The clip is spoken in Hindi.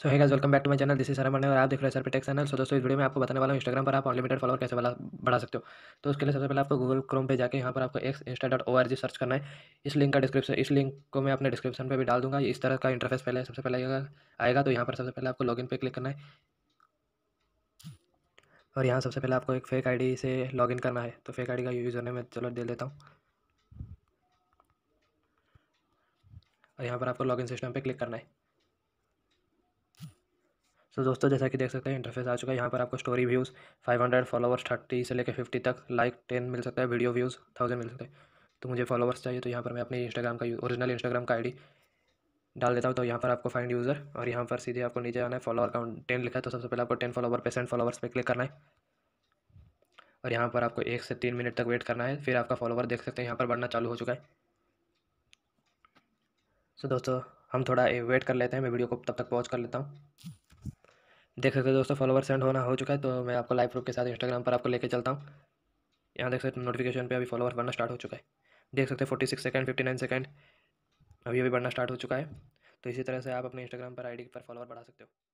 सो हैगा guys welcome back to my channel this is sir मने और आप देख रहे हैं सर पे चैनल सो दोस्तों इस वीडियो में आपको बताने वाला हूँ इंस्टाग्राम पर आप अनलिमिटेड फॉलोअर कैसे वाला बढ़ा सकते हो तो उसके लिए सबसे पहले आपको गूगल क्रोम पे जाके यहाँ पर आपको x insta dot O R G search करना है इस लिंक का डिस्क्रिप्शन इस लिंक को मैं अपने डिस्क्रिप्शन पर भी डाल दूँगा इस तरह का इंटरफेस पहले सबसे पहले आएगा तो यहाँ पर सबसे पहले आपको लॉगिन पे क्लिक करना है और यहाँ सबसे पहले आपको एक फेक डी से इन करना है तो फेक डी का यूज़र नेम मैं चलो दे देता हूँ और यहाँ पर आपको इन सिस्टम पर क्लिक करना है सो so, दोस्तों जैसा कि देख सकते हैं इंटरफेस आ चुका है यहाँ पर आपको स्टोरी व्यूज़ 500 फॉलोअर्स 30 से लेकर 50 तक लाइक 10 मिल सकता है वीडियो व्यूज़ थाउज़ेंड मिल सकते हैं तो मुझे फॉलोअर्स चाहिए तो यहाँ पर मैं अपने इंस्टाग्राम का ओरिजिनल इंस्टाग्राम का आई डाल देता हूँ तो यहाँ पर आपको फाइंड यूज़र और यहाँ पर सीधे आपको नीचे आना है फॉलोअर काउंट टेन लिखा है तो सबसे पहले आपको टेन फॉलोवर पेसेंट फॉलोवर्स पर क्लिक करना है और यहाँ पर आपको एक से तीन मिनट तक वेट करना है फिर आपका फॉलोवर देख सकते हैं यहाँ पर बढ़ना चालू हो चुका है सो दोस्तों हम थोड़ा वेट कर लेते हैं मैं वीडियो को तब तक पॉज कर लेता हूँ देख सकते हो दोस्तों फॉलोवर सेंड होना हो चुका है तो मैं आपको लाइव प्रूफ के साथ इंस्टाग्राम पर आपको लेके चलता हूँ यहाँ देख सकते हो नोटिफिकेशन पे अभी फॉलोवर बढ़ना स्टार्ट हो चुका है देख सकते हैं forty six second fifty nine second अभी अभी बढ़ना स्टार्ट हो चुका है तो इसी तरह से आप अपने इंस्टाग्राम पर आईडी पर फॉलोवर बढ़ा सकते हो